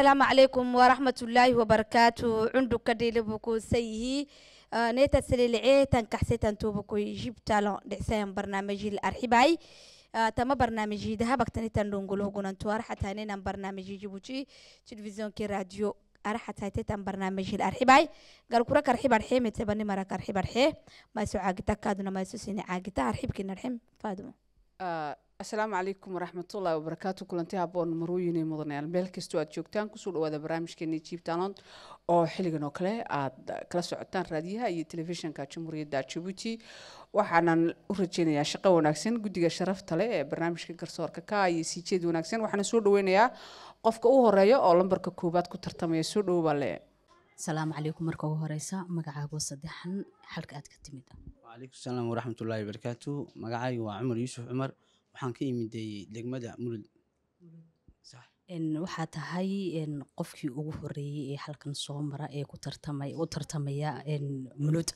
السلام عليكم ورحمة الله وبركاته عندك كديل بكو سيهي آه، نيتا سليلعي تنكحسي تنتوبكو يجيب تالون دعسان برنامجي الأرحباي آه، تما برنامجي ده بكتني تنلونغلو توار حتى نينان برنامجي جيبوتي تلفزيون كي راديو أرحت هاي برنامجي الأرحباي قال كرك أرحب أرحي متبني مرا أرحب أرحي ما يسوع عاجتك كادونا ما يسوسيني عاجتك أرحب كنا أرحم فادوما آه، asalaamu calaykum waraxmatullaahi wabarakaatu kulanti haboon marooyine mudanayaal meel kastoo aad joogtaan kusoo dhawaada barnaamijkeena jiib oo xilligan oo kale aad kala socotaan raadiyaha iyo telefishinka jamhuuriyadda jabuuti waxaanan u rajeynayaa shaqo wanaagsan guddiga sharafta leh ee barnaamijka garsoorka ka iyo sii jeed wanaagsan waxaana soo dhaweynayaa qofka u horeeya oo lambarka koowaad ku tartamaya soo dhowobaa le asalaamu calaykum marka ugu horeysa magacaago saddexan xalka aad ka timid wcalaykum salaam waraxmatullaahi wabarakaatu magacayga waa cumar yuusuf cumar waxaan ka imiday degmada mulud waxaa tahay qofkii ugu horeeyey ee halkan soo mara ee u tartamaya mulud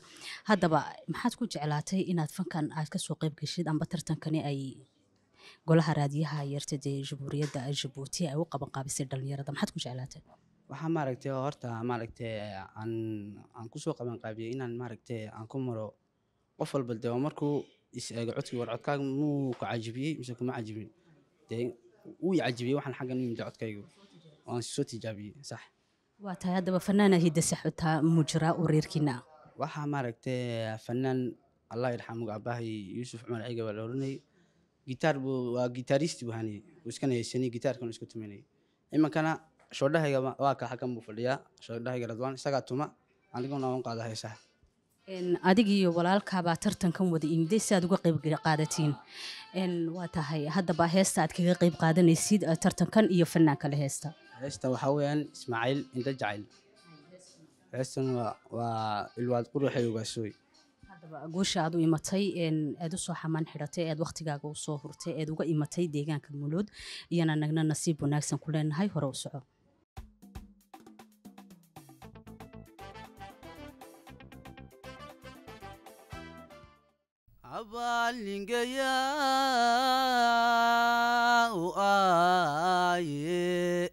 haddaba maxaad ku jeclaatay inaad fankan aad kasoo qeyb gashid amba tartankani ay golaha raadiyaha yarta dee jamhuuriyadda jabuuti ay u qabanqaabisay dhalinyarada maxaad ku jeclaatay waxaa maaragtay horta maaragtay aan kusoo qabanqaabiyey inaan maaragtay aan ku maro qof walba dee markuu isheego codkii war codkaaga muu ku cajibiyey mise kuma cajibin dee wuu i cajibiyey waxaan xaggan u codkaygu waan soo tijaabiyey sax waa tahay haddaba fanaana hidase xutaa mujiraa u reerkiina waxaa maaragtay ah, fanaan allah yarxaa mugaabahay yuusuf cumar ayga baa la oranayay gitaar buu waa gitaaristi buu haniyey wuu iskana haysanay gitaarkan isku tuminayay iminkana shoodhahaygaba waa ka xaggan buu fadhiyaa shoodhahayga radwaan isagaa tuma aniguna waan qaada haysaa adig iyo walaalkaabaa tartankan wada imide si aad uga qeyb qaadatiin waa tahay haddaba heesta aad kaga qeyb qaadanaysid tartankan iyo fanaan kale heesta heesta waxaa weyaan ismaaciil inda jacayl heestan waa ilwaad quruxey ugaasooy guusha aad u imatay aad usoo xamaan xidhatay ead wakhtigaaga usoo hurtay eed uga imatay deegaanka mulood iyana nagna nasiib wanaagsan ku leenahay hore u soco balingeya u aaye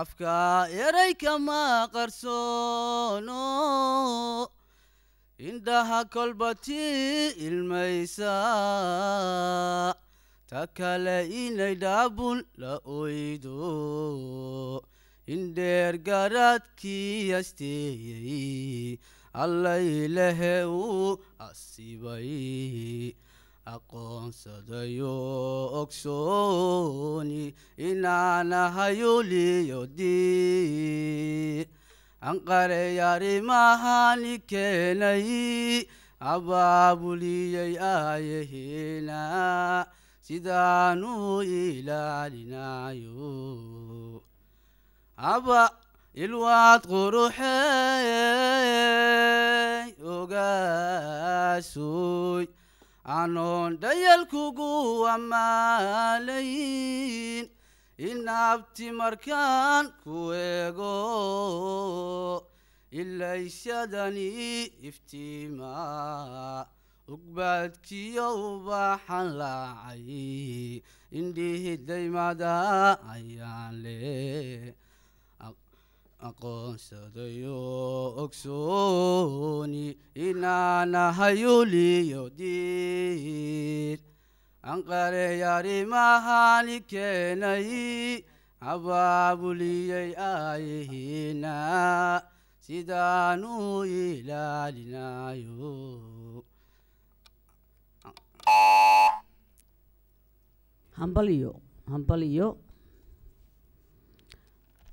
afka eray kama qarsoono indhaha kolbati ilmaysa ta kale inay dhaabun la oydo indheer garaadkiyasteeyey allaylahe uu asibay aqoonsadayo ogsooni inaanahayo liyodi anqareyaarimahani keenay abaabuliyay aayaheena sidaanuu ilaalinayo ilwaad quruxeey ogaasuy anoon dhayalkugu amaalayn inabti markaan ku eego ilayshadani iftiima ugbaadkiyowbaxan laacay indhihi daymada ayaan le قصديو أكسوني إنا نهيولي يدير أنقر ياري مهالي كناي أباب لي آيهنا سيدانو إلالنا يو هنبليو هنبليو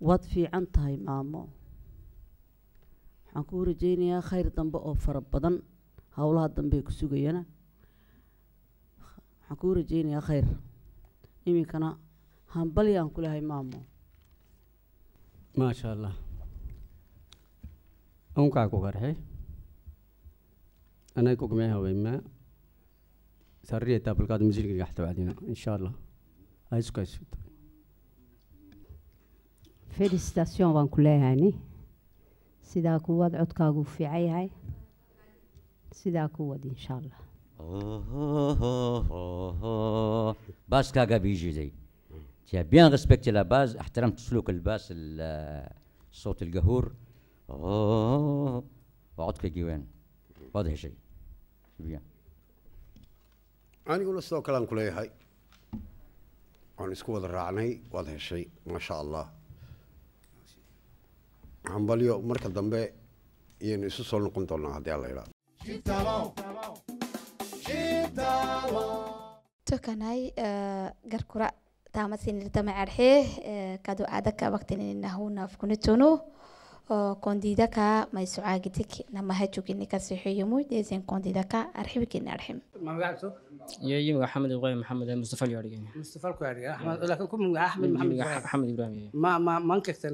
waad fiican tahay maamo waxaan kuu rajaynayaa khayr dambe oo fara badan howlaha dambee ku sugayana waxaan kuu rajaynayaa khayr iminkana hambali aan ku lehay maamo maasha allah unkaa ku qarxe anay ku gamee haweymaa sarriya taabalkaad musirkigaxtawacdina insha allah aysukaasuta felicitation waan ku leeyahayn sidaa kuwaad codkaagu fiican yahay sidaa kuwad insha allah baaskaaga biijiday Tu as bien respecté la base, احترمت سلوك الباس الصوت القهور وعطك الجوان واضح شيء بيان أنا أقول sidoo kale aan ku leeyahay waan isku wada raacnay waad heshay maa sha allah hambalyo marka dambe iyaynu isu soo noqon doonaa haddii alla idhahdo tokanay eh, garkura taama sinirtama carxee eh, kadu aadaka waqtininahunaaf kunitunu qoondidaka maysocagitik namahajuginika sixiyomuy dezen qoondidaka arxibikin arxim yeyi magac axmed ibrahim maxamed mustafa yaarigen mustafa kuyaariga axmed laakin ku magac axmed maxamed axmed ibrahim ma ma mankagtan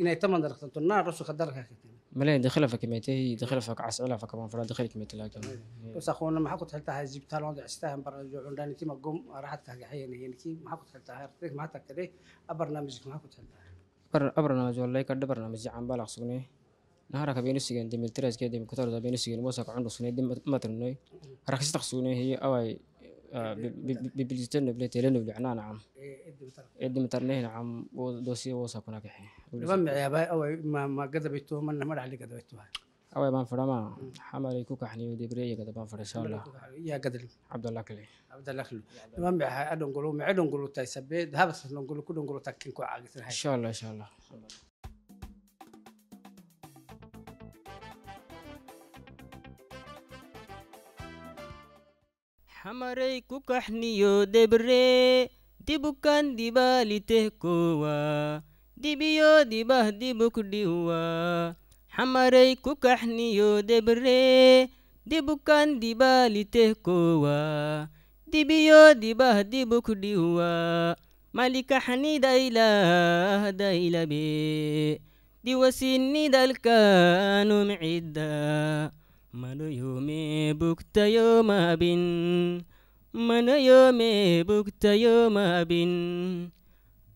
inay taman darqtanto naar rasu khadarka ملاي داخله فكميتي داخله فك عسعلة فك من فرد داخله كميتي لكن بس أخونا ما حكوا تحلتها زيب تالون دعستها برا جوعان داني تيم قوم راحت كهجحية نهيني كي ما حكوا تحلتها ما تكتري أبرنامجك ما حكوا تحلتها برنامج والله كده برنامج عم بالغ سوني نهارك بين السجن دم التراس كده دم كتار بين السجن موسى عنده سوني دم ما ترنوي رخص تخسوني هي أو ببلجتنا بلتيلنا بلعنا نعم إدم ترنيه إيه، إيه، نعم ودوسي وصا كنا كحي. لما يا باي أو ما ما قدبيتوه من ما رح لي قدبيتوه. awa ban furama xamari ku kaxniyo debriya gada ban fura insha Allah ya gadal Abdullah kale Abdullah kale man bi ha adon gulu ma adon gulu tay sabbe habas adon gulu ku don gulu takin ku aagisan hay insha Allah insha Allah xamaray ku kaxniyo debre dibukan dibalite kowa dibiyo dibah dibuk diwa xamaray ku kaxniyooda baree dibukan dibaliteh kowa dibiyo dibah dibuk dhiwa malikaxnidailah dailabe diwasinidalkanum cidda manoyome buktayooma abin manoyome buktayooma abin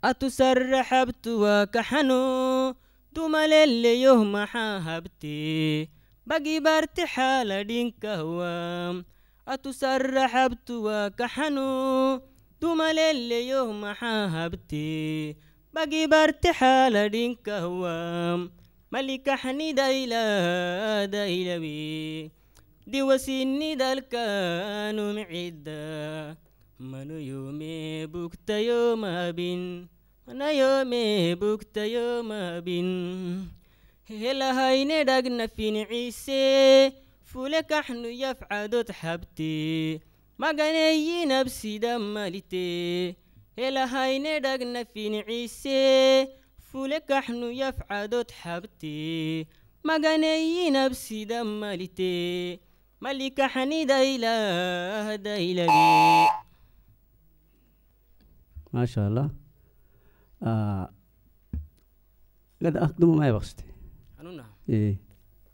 atusarraxabtuwa kaxano dumalele yoh maxaa habtee bagibarti xaala dhinkahwa atusarra xabtuwa kaxanu dumalele yoh maxaa habtee bagibarti xaala dhinkahwa malikaxni dayla daylawi diwasinni dalkaanum cidda manu yume bugtayomabin na bukta bugta yoma bin Hela helahayne dhagna finciise fule kaxnu yafcadod xabte maganeeyi nabsida malite helahayne dhagna finciise fule kaxnu yafcadod xabte maganeeyi nabsida malite malikaxnidaylahdaylag ما شاء الله gada akduma maya baqsite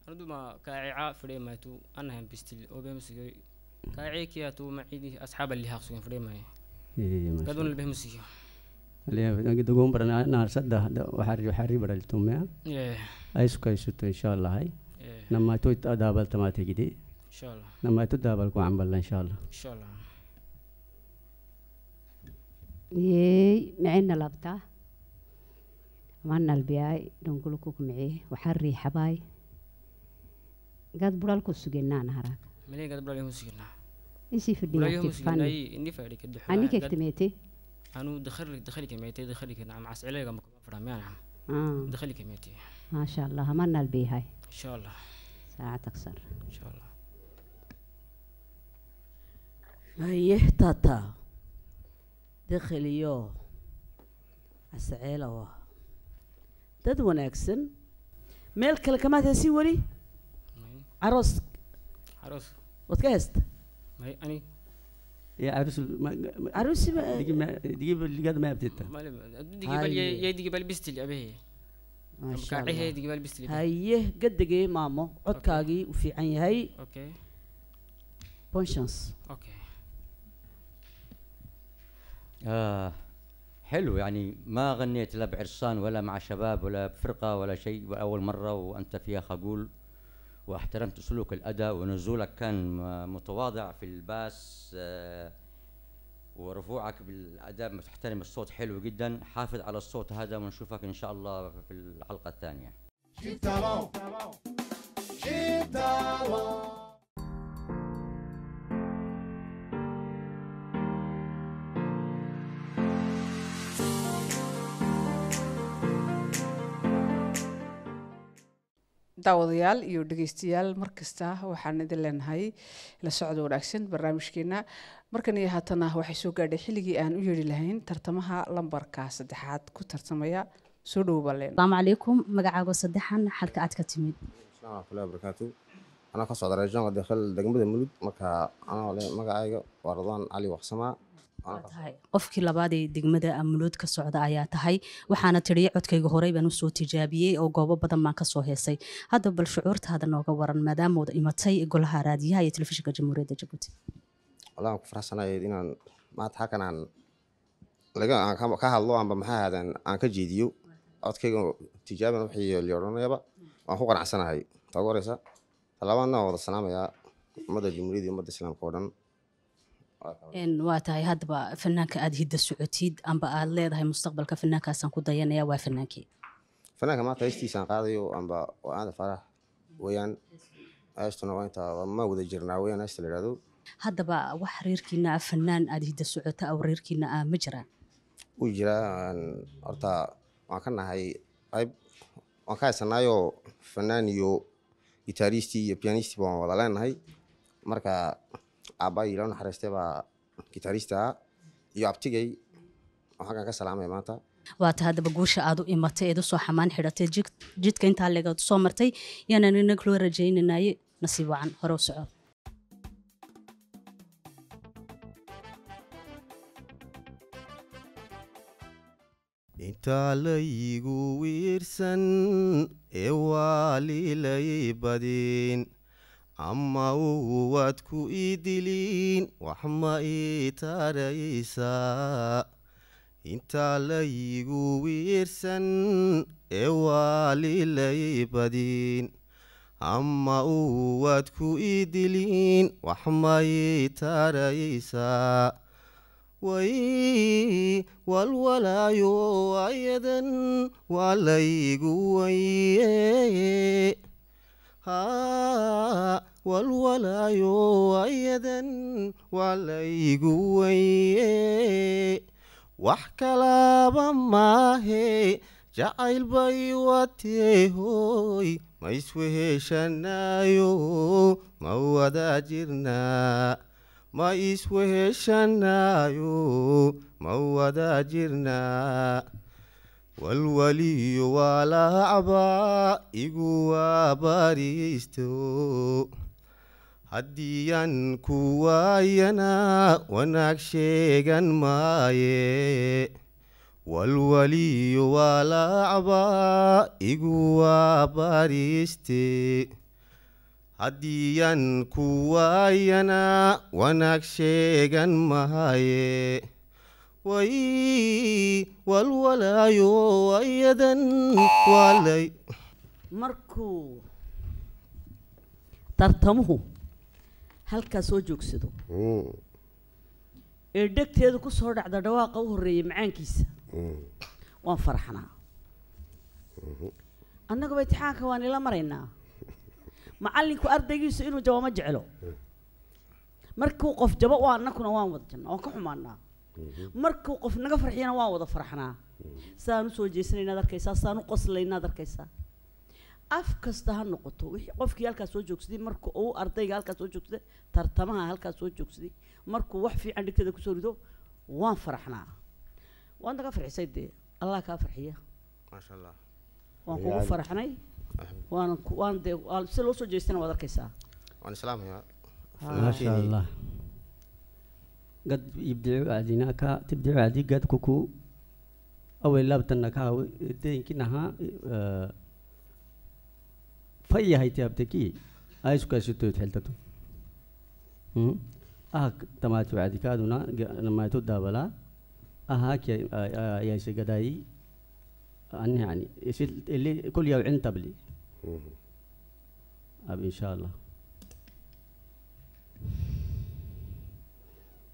anuduma kaacica fadheemaatuu anahan bistil obeemsigoy kaacikii atuu macidi asxaaba lihaaqsugan fadheemaayo gadun albeemsiyo dagon baran naar sadda waxaari baraltumea aysukaysuto insha allahay namaato daabaltamaate gidi namaato daabalku camballa insha allah yey maxayna labtaa manalbiyaay dhongulku kumicee waxaa riixabaay gaad buraal ku sugeynaan haraag insii fadhiyaanikeegtameete maasha allah manalbiyahay saacatagsar hayeh tata dakhliyo asceelawa dad wanaagsan meel kale kamaad heesi weli aroos aroos waad ka heesta يا عروس عروس دقي ما دقي قد ما بتتا دقي يا دقي بالبستلي أبيه كاعيه دقي بالبستلي هيه قد دقي مامو عد كاجي وفي عين هاي أوكي بون شانس أوكي آه حلو يعني ما غنيت لا بعرسان ولا مع شباب ولا بفرقه ولا شيء واول مره وانت فيها خجول واحترمت سلوك الاداء ونزولك كان متواضع في الباس آه، ورفوعك بالاداء بتحترم الصوت حلو جدا حافظ على الصوت هذا ونشوفك ان شاء الله في الحلقه الثانيه daawadayaal iyo dhegeystayaal markasta waxaan idin leenahay la socda wanaagsan barnaamijkeena markan iyo haatana waxay soo gaadhay xilligii aan u yeedhi lahayn tartamaha lambarka saddexaad ku tartamaya soo dhowobaaleenasalaamu calaykum magacaago saddexan xalka aad ka timid barakaatu anaa ka socda reejon dkhal degmada mulug marka magacayga waa radwaan cali waqsamaa qofkii labaadee degmada amulood ka socda ayaa tahay waxaana tidhi codkayga horey baan usoo tijaabiyey oo goobo badan baan kasoo heesay hadda bal shucuurtaada nooga waran maadaamooda imatay golaha raadiyaha iyo telefishinka jamhuuriyadda jabuuti walaan ku faraxsanayd inaan maanta halkan aan laga aan ka hadlo amba maxaa ahaadaan aan ka jeediyo codkayga tijaaban wixii li odhanayaba waan ku qanacsanahay taa horeysa talabaadna waa wada salaamayaa ummadda jamhuuriyadda ummadda islaamka oo dhan waa tahay haddaba fanaanka aad hidda socotid amba aad leedahay mustaqbalka fanaankaasaan ku dayanaya waa fanaankii fanaanka maanta heystiisaan qaadayo amba waa aada farax weyaan heestuna waa intaa ma wada jirnaa weyaan heesta la yidhahdo haddaba wax reerkiina ah, fanaan aad hidda socota aw reerkiina ah ma jiraan wuu jiraa horta waan ka nahay qayb waan ka haysanaayoo fanaan iyo gitaariistii iyo biyaaniistii baan wada leenahay marka aabba ila naxariistay baa gitaarista iyo abtigay oo ka salaamaya maanta waata haddaba guusha aad u imatay eeda soo xamaan xidhatay jidka intaa leegaad soo martay yaanaan inag loo rajaynanaye nasiib wacan hore u soco intaa laygu wiirsan ee waa liilayay badin ama waad ku ii diliin wax ma ii taaraysaa intaa layigu wiirsan ee waali lay badin ama waad ku ii diliin wax ma ii taaraysaa way walwalaayo ayadan waa laygu waye walwalaayo ayadan waa laygu weye wax kalaaba maahe jacayl bay wateehoy ma isweheshanaayo ma wada jirnaa ma isweheshanaayo ma wada jirnaa walwaliyu waa la hacbaa igu waa bariisto haddiyaan ku waayana wanaag sheegan maaye walwaliyu waa la hacbaa igu waa bariiste haddiyaan ku waayana wanaag sheegan maaye markuu tartamuhu halkaa soo joogsado hmm. ee dhegteeda ku soo dhacda dhawaaqa u horreeyay macaankiisa hmm. waan faraxnaa hmm. annaguba itixaanka waan ila maraynaa macalinku ardaygiisu inuu jabo ma jeclo markuu qof jabo waa annakuna waan wada waan ka xumaanaa Mm-hmm. markuu qof naga farxiyana waan wada farxnaa mm-hmm. saaan usoo jeesanaynaad inaad arkaysaa saan u qosla arkaysaa af kasta ha noqoto w qofkii halkaas soo joogsaday marka uu ardayga halkaas soo joogsaday tartamaha halkaas soo joogsaday markuu wax fiican dhigtada kusoo rido waan faraxnaa waad naga farxisay dee allah kaa farxiya maasha allah waan kugu faraxnay waan waan dee sida loo soo jeestana waad arkaysaa waan islaamaya maasha allah قد يبدعوا عديناك تبدعوا عدي قد كوكو أو إلا بتنك هاو دين كنها آه فيا هاي تابتكي أي سكا شتو تحلتتو أه تماتو عدي كادونا لما تدابلا أهاك آه، آه، يا يا شي قداي أني يعني اللي كل يوم عين تبلي أب إن شاء الله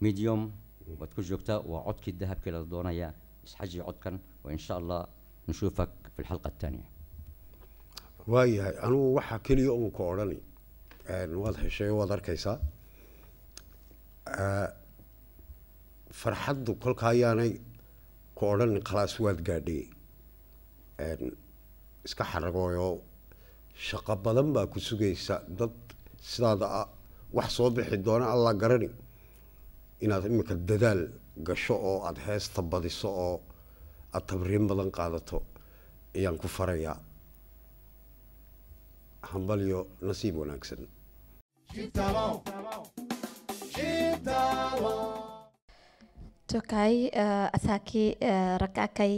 medium waad ku joogtaa waa codkii dahabkii la doonaya isxaji codkan wa insha sha allah nashuufak fi lxalqa ataaniya waayahay anugu waxaa keliya uun ku odhani waad heshay waad arkaysaa farxaddu kolka ayaanay ku odhani khalaas waad gaadhay iska xaragooyo shaqo badan baa ku sugaysa dad sidaada ah, wax soo bixi doona alla garani inaad iminka dadaal gasho oo aad heesta badiso oo aad tabriin badan qaadato ayaan ku farayaa hambalyo nasiib wanaagsan tokay eh, asaaki eh, rakaakay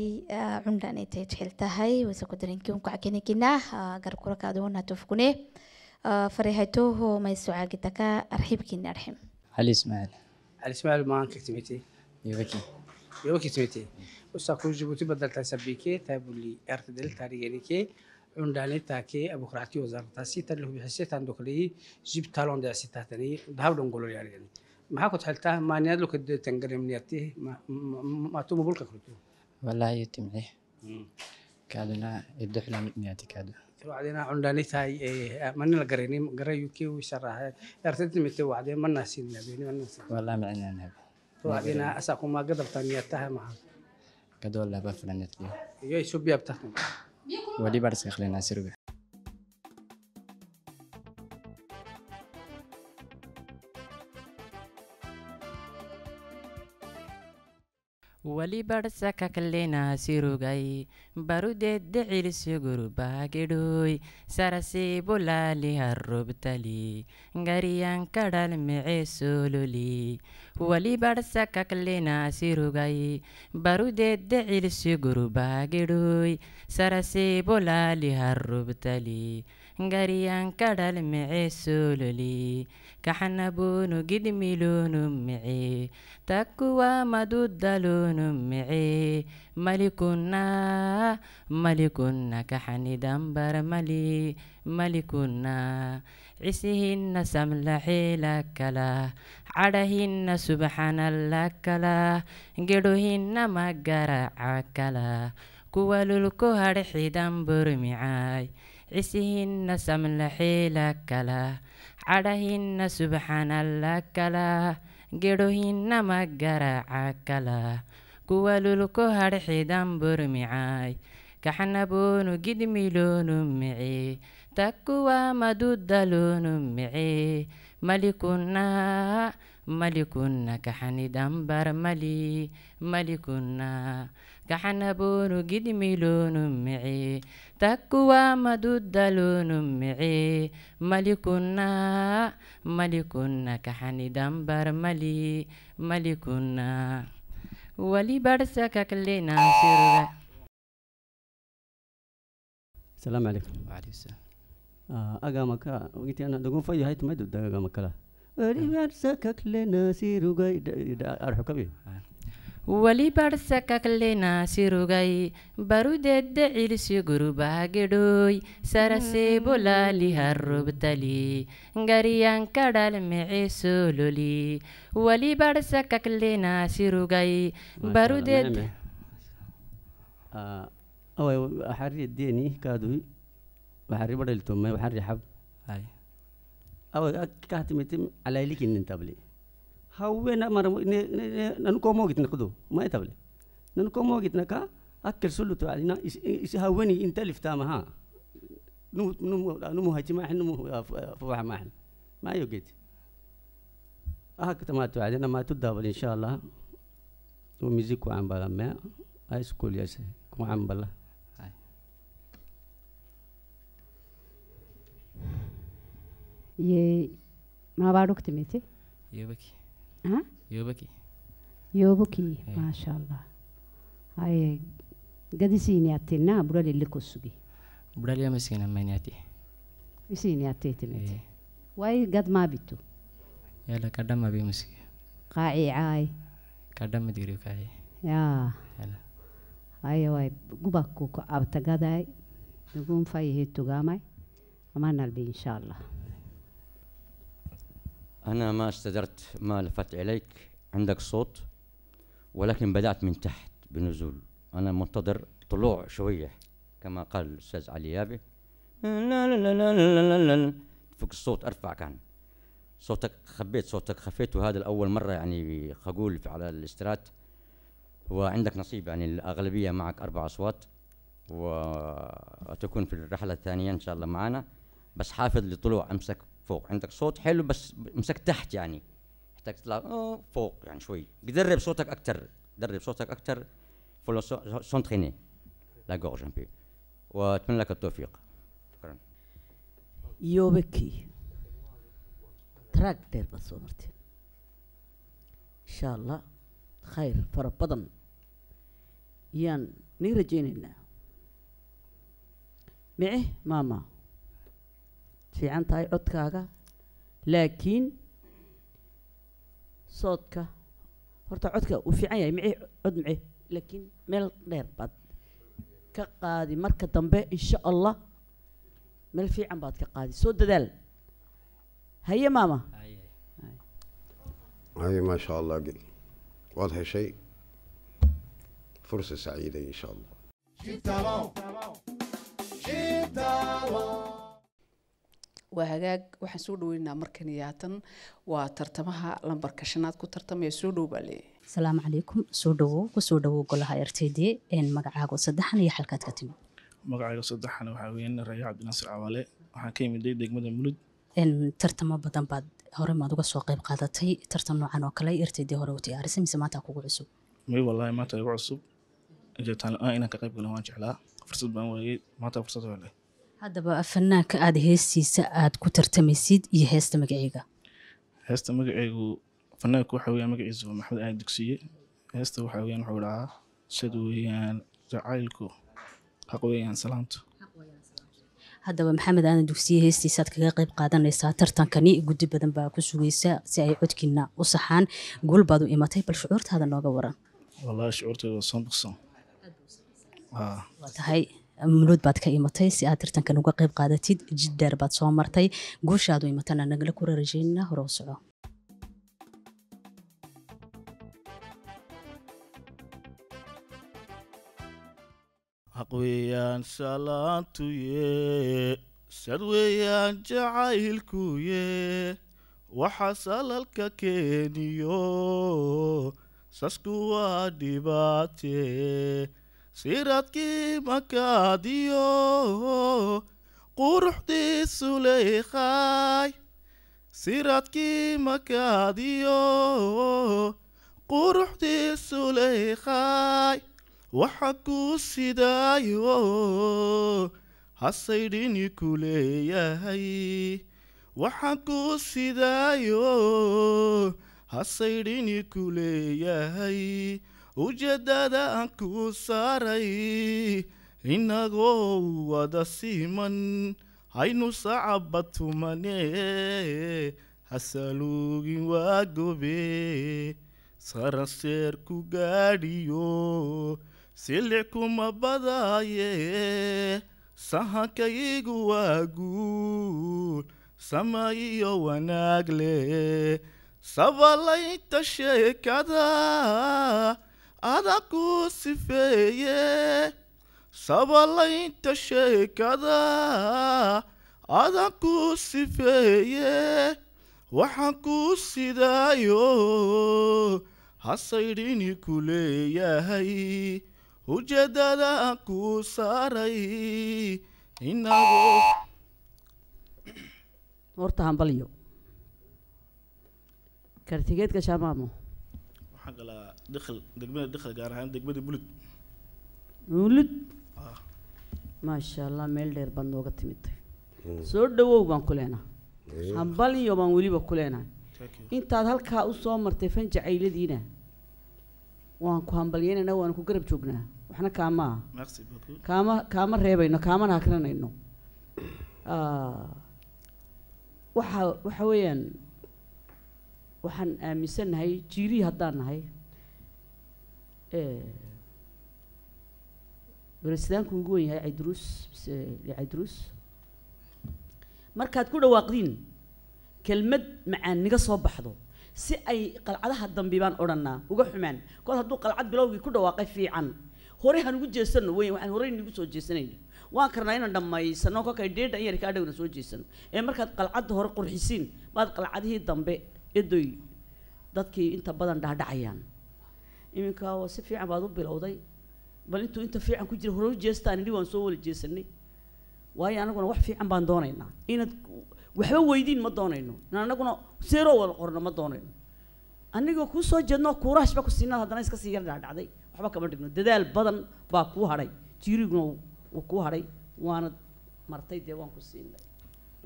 cundhanay eh, tay jecel tahay wasa ku darinkiun kackinigina garkuraka aduuna arxim ali ismail الاسماعيلي ما كتميتي يوكي يوكي تميتي وساكو جيبوتي بدلتا سبيكي تايبو لي ارتدل تاريكي عندنا تاكي ابو كراتي وزارة تاسيتا اللي هو بحسيت عندك لي جيب تالون دا سيتاتني دهاو دنقولو يعني ما كنت حلتها ما نادلو كد تنقرم نيتي ما ما تو بلك كنتو والله يتمحي كادنا يدحلم نيتي كادو wacdina cundhanitahay manila garaynim garayu kiwi sharaha ertatimite wacdi manasin nabini manasin wallah micna nabi wacdina asa kuma gadabtan yataha maha gadol laba fulanet iyo iyo subiyab tahkan wali barsi khlina sirbi weli badhsaka kalena sirugay barudeed decilisuguru baagedhoy sarasiibulaali harrobtali gariyankadhal mecee sololi weli badhsaka kalena sirugay barudeed decilisuguru baagedhoy garyankadhal mece sololi kaxnabunu gidmilunu mece takkuwa madudalunu mece malikunna malikunna kaxanidambar mali malikunna cisihina samlaxeela kala cadhahina subxaanalla kala gedhohina magaraca kala kuwa lulku hadh xidan burmicaay cisihinna samlaxeela kala cadhahina subxaanalla kala gedhohina magaraca kala kuwa lulku hadh xidan bormicay kaxnaboonu gidmiloonu mice takuwa madudaloonu mice malikunaa malikunna kaxanidanbar mali malikuna gacan haboonu gidmiloonu micee takkuwaa maduddaloonu micee malikunnaa malikunna kaxanidambar mali malikunnaa wali barsa kakle naasirga asalaamu calaykum wacalaykum salaam agamaka ogiteena dagunfa yahay tumayd agamakala wali barsa kakle naasiruga arxo kabi weli barhsakaklena sirugay barudedde cilsigurubaagedhooy saraseebolaliharrobtali gariyankadhal meceesololi weli barhsakaklena sirugay baruded away ah, waxari oh, deeni kaadui waxari badhaltomay waxari xab away oh, ah, kahtimiti calaaylikinintabli hawena mara ne ne nanu komo gitna kudu ma etable nanu komo gitna ka akkel sulu tu alina is is haweni intalif tama ha nu nu nu haji ma nu fuwa ma ما يوجد هاك ما توعدنا ما تدابل إن شاء الله وميزيكو عم بلا ما هاي سكول يس كم عم بلا ये मावाड़ो के में थे ये बकी yoobaki yoobaki eh. maasha allah haye gadisiiniyatte na burale lekosugi burale maskina maniyatte isiiniyateetimete eh. way gad maabitu yala kadhama bi musigi qaaciicaay kadhama digriw kaaci yaa haye way gubaku abtagadaay nugun fayihi tugaamay amanalbi allah أنا ما استدرت ما لفت إليك عندك صوت ولكن بدأت من تحت بنزول أنا منتظر طلوع شوية كما قال الأستاذ علي يابي لا لا لا لا لا لا فك الصوت أرفع كان صوتك خبيت صوتك خفيت وهذا الأول مرة يعني خقول على الاسترات وعندك نصيب يعني الأغلبية معك أربع أصوات وتكون في الرحلة الثانية إن شاء الله معنا بس حافظ لطلوع أمسك فوق عندك صوت حلو بس مسك تحت يعني محتاج تطلع فوق يعني شوي بدرب صوتك اكثر درب صوتك اكثر فولو سونتريني لا غورج ان بي واتمنى لك التوفيق شكرا يو بكي تراك دير بس مرتين ان شاء الله خير فرب بدن يان نيرجينينا معي ماما fiican tahay codkaaga laakiin soodka horta codka uu fiican yahay micee cod micee laakiin meel dheer baad ka qaadi marka dambe insha allah meel fiican baad ka qaadi soo dadaal haye maama haye maasha allah waad heshay fursa saciida insha allah waa hagaag waxaan soo dhaweynaynaa markan iyo waa tartamaha lambarka shanaad ku tartamaya soo dhow baa leeyahay asalaamu calaykum soo dhawow kusoo dhawow golaha artayde magacaago saddexan iyo xalkaad ka timi magacayga saddexan waxaa weyaan rayaa cabdinaasir cawaale waxaan ka imiday degmada mulud tartamo badan baad hore maad uga soo qayb qaadatay tartam noocan oo kale artayde hore u diyaarisa mise maanta kugu cusub may wallaahi maanta igu cusub ah, inaan ka qayb galan waan jeclaa fursad baan waayey maanta fursad hole haddaba fanaanka aada heestiisa aad ku tartamaysid iyo heesta magaciiga heesta magaceygu fanaanku waxa weyaan magaciisa waa aan dugsiye heesta waxa weyaan wuxuu dhahaa sida weyaan jacaylku xaq weyaan salaamtu haddaba maxamed aadan dugsiye heestiisaad kaga qeyb qaadanaysaa tartankani guddi badan baa ku sugaysa si ay codkiina u saxaan guul baad u imatay bal shucuurtaada nooga waran wallaahi shucuurteeda waa buqsan waa tahay muluud baad ka imatay si aad tirtankan uga qayb qaadatid jidheer baad soo martay guushaadu imatana nagala kura rajeynana hore u soco aqweyaan salaantuye sad weeyaan jacaylkuye waxa salalka keeniyo sasku waa dhibaatee سيراتكي كي مكاديو قرح دي سليخاي سيرت مكاديو قرح دي سليخاي وحكو سيدايو هالسيدين كلياي وحكو سيدايو هالسيدين كلياي ujeeddada aan ku saaray inagoo wada siman aynu sacaba hasaluugin waa gobe ku gaadhiyo silic kuma badaaye sahankaygu waa guul sama iyo wanaag sabalaynta sheekada adagu sifeeye sabalaynta sheekada adagu sifeeye waxaan kuu sidaayo hasaydhini ku leeyahay ujeedada aan kuu saaray inagu horta hambalyo kartigeedka shaamaamo xagala dikl degmada dikl gaar ahaan degmada mulud bulud maasha allah meel dheer baad nooga timidtay hmm. soo dhawow baan ku leenaha hambalyo baan weliba ku leenahay intaad halkaa usoo martay fanjacayladiina waan ku hambalyeynayna waan ku garab joognaa waxna kaamaa kaama kaama reebayno kaamana hakrinayno ah, waxa waxa weeyaan waxaan aaminsannahay jiirihi haddaan nahay baristaanku eh, ugu wen yahay caydruus eh, caydruus markaad ku dhawaaqdiin kelmad macaan niga soo baxdo si ay qalcadaha dambi baan odhanaa uga xumaan kol hadduu qalcad bilowgii ku dhawaaqay fiican hore hanugu ugu jeesano wey waxaan horey nagu soo jeesanayno waan karnaa inaan dhammaysano kolkay dheedha in yarka adhowna soo jeesano ee markaad qalcadda hore qurxisiin baad qalcadihii dambe edoy dadkii inta badan dhaadhacayaan iminka waa si fiican baad u bilowday bal intuu inta fiican ku jira hore u jeestaan idhi waan soo wala jeesanay waayo anaguna wax fiican baan doonaynaa inaad waxba weydiin ma doonayno inaan anaguna seeroo wada qorno ma doonayno anigoo kuu soo jeednoo kuurahashba ku siinaan haddana iska sii yar dhaadhacday waxba kama dhigno dadaal badan baa kuu hadhay jiriguna uu kuu hadhay waana martay dee waan ku siinay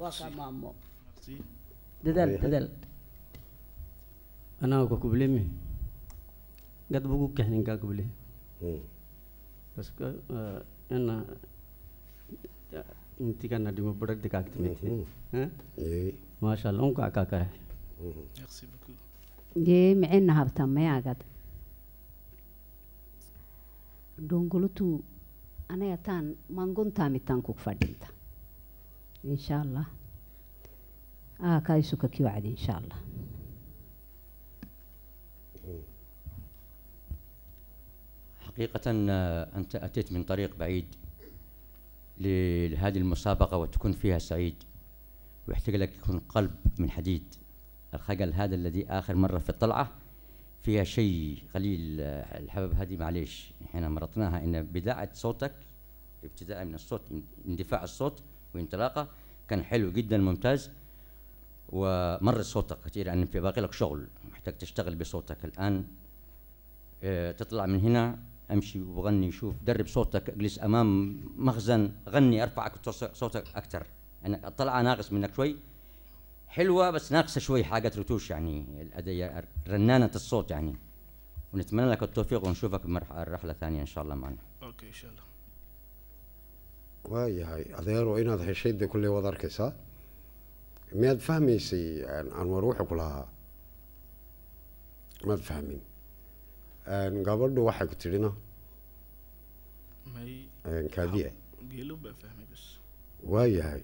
waa kaa maamo dadaal dadaal anaga kwa kubleme gadbugu kaxninka kuble parce que ena intika na dimo badak dikaktimete mashallah unka akakare merci beaucoup dee micina habta mayaagad dhongolutu anaga taan mangontaamitaan kug fadhinta insha allah aakaisu kakiwacdi insha allah حقيقة آه، أنت أتيت من طريق بعيد لهذه المسابقة وتكون فيها سعيد ويحتاج لك يكون قلب من حديد الخجل هذا الذي آخر مرة في الطلعة فيها شيء قليل آه، الحبب هذه معليش احنا مرطناها ان بداعة صوتك ابتداء من الصوت اندفاع الصوت وانطلاقه كان حلو جدا ممتاز ومر صوتك كثير يعني في باقي لك شغل محتاج تشتغل بصوتك الان آه، تطلع من هنا امشي وبغني شوف درب صوتك اجلس امام مخزن غني ارفع صوتك اكثر انك الطلعه ناقص منك شوي حلوه بس ناقصه شوي حاجه رتوش يعني الاديه رنانه الصوت يعني ونتمنى لك التوفيق ونشوفك رحله ثانيه ان شاء الله معنا اوكي ان شاء الله هاي adeer waa هذا الشيء ده كله waad arkaysaa ما تفهمي سي عن ku كلها ما تفهمين gabadhu waxay ku tidhino kaadiya waayahay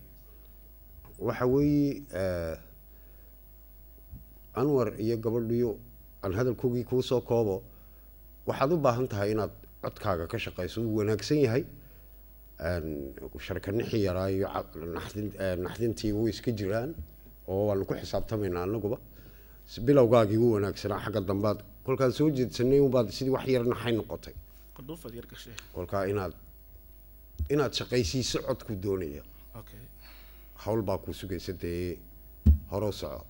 waxa weeye eh, anwar iyo gabadhiyo aan hadalkoogii kuu soo koobo waxaad u baahan tahay inaad codkaaga ka shaqayso uu wanaagsan yahay sharka nixi yaraayo eh, naxdintii way iska jiraan oo waanu ku xisaabtamaynaa anaguba bilowgaagii ugu wanaagsanaa xagga dambaad kolkaan soo jeedsanay unbaad sidii wax yar naxay noqotay kolkaa inaad inaad shaqaysiiso codku doonaya hawl baa kuu sugaysa dee horo soco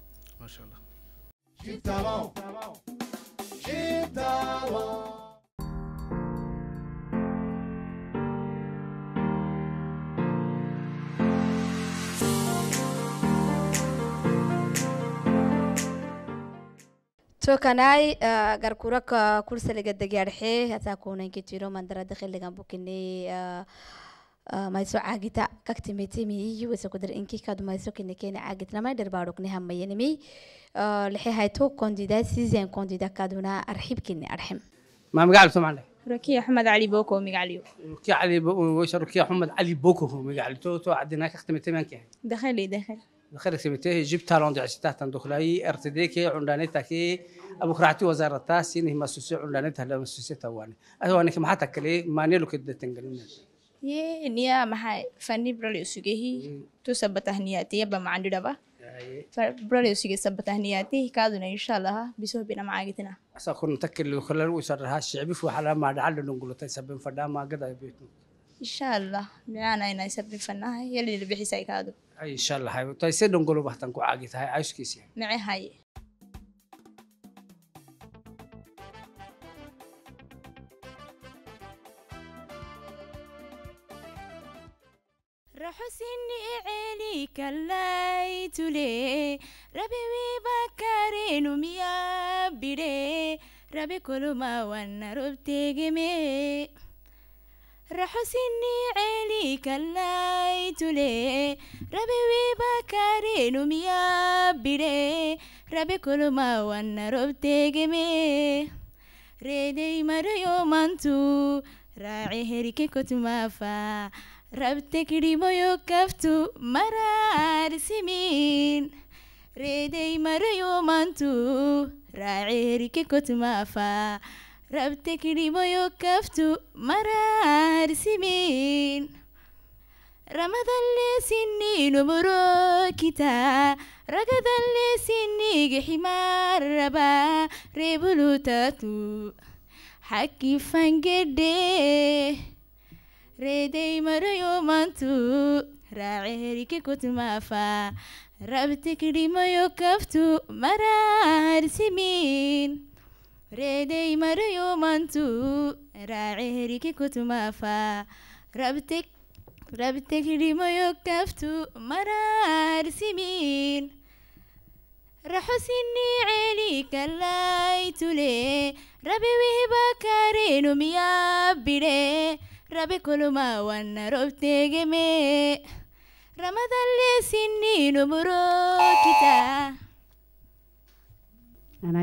توكناي غاركورك كل سلقة دقيارحي هتاكونا كتيرو مندرا دخل لغان بوكيني mayso caagita kagtimitimiyi wase kudar inki kadu mayso kine kene caagitnamay dherbaarukni hamayanimi lixi hayto kondida sizen kondida kaduna arxibkine arxim ما مقعد سمع لي ركية أحمد علي بوكو مقعليو ركية علي بو وش رکی أحمد علی بوکو میگالی تو تو عدناك ختمت من که داخلی داخل خلكسمته جبت هالون تحت تندخلي ارتديك عندنا تكي أبو خرعتي وزارة تاسين هم سوسي عندانيتها لما مسوسة تواني أنا كم حتى كلي ما نيلو كده تنقلنا يه نيا ما مها فني برالي سجيه تو سبته نياتي أبا ما عنده دبا برالي سجيه سبته نياتي كادونا إن شاء الله بيسوي بنا معاقتنا أصلا تكل تكل اللي خلنا ويسرها الشعبي فوحلا ما دعلنا نقوله تسبب فدا ما قدر بيتنا إن شاء الله معانا هنا يسبب فناها يلي اللي بيحسي كادو insha allah hayo taise dhongolo bahtan ku caagi tahay cayshkiisa nace haye حسني عيني كلايت لي ربي ويبكرين وميا بيري ربي كل ما وانا ربتي جمي raxosinii ceelii kallaytule rabe wiibakaarinumiya bidhe rabe koloma wanaroobteegeme reedey marayo mantu raace herike kotumaafa rabte kaftu maraarisimin reedey marayo mantu raace herike rabte kidhiboyo kaftu maraarsimin ರಮದಲ್ಲೇ ಸಿನ್ನೀನು ಮುರೋಕಿತ ರಗದಲ್ಲೇ ಸಿನ್ನಿಗೆ ಹಿಮಾರಬ ರೇಬುಲು ತತು ಹಕ್ಕಿ ಫಂಗೆಡ್ಡೆ ರೇದೈ ಮರೆಯೋ ಮಂತು ರಾಯರಿಗೆ ಕುತುಮಾಫ ರಬ್ತೆ ಕಿಡಿಮಯೋ ಕಫ್ತು ಮರಾರ್ಸಿಮೀನ್ reedey marayumantu raace herike kutumaafa rabte rabte kidhimayo kaftu maraarsimin raxosinii ceelii kallaytule rabe wihibakareenu miyaa bidhe rabe kolumaawanna robteegeme ramadallee siniinu murokita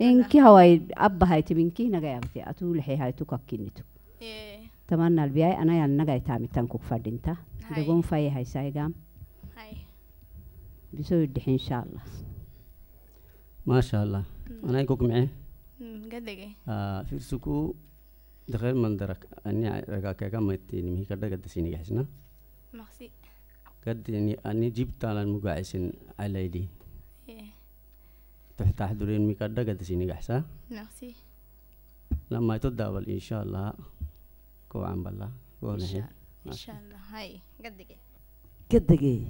إنك هواي أب هاي تبينكي نجاي أبتي أتول حي هاي توك أكينتو تمنى البيع أنا يعني نجاي تامي تنكوك فردينتا دقون فاي هاي سايقام بسوي الدحين إن شاء الله ما شاء الله أنا يقولك معي قدقي آه في سكو دخل من درك أني رجاك يا كم تيني مهي كذا قد سيني حسنا مخسي قد يعني أني جبت على المقاعسين على يدي تحتحضرين ميكا دقت سيني قحسا ميرسي لما تداول إن شاء الله كو عن بالله إن شاء الله هاي قدقي قدقي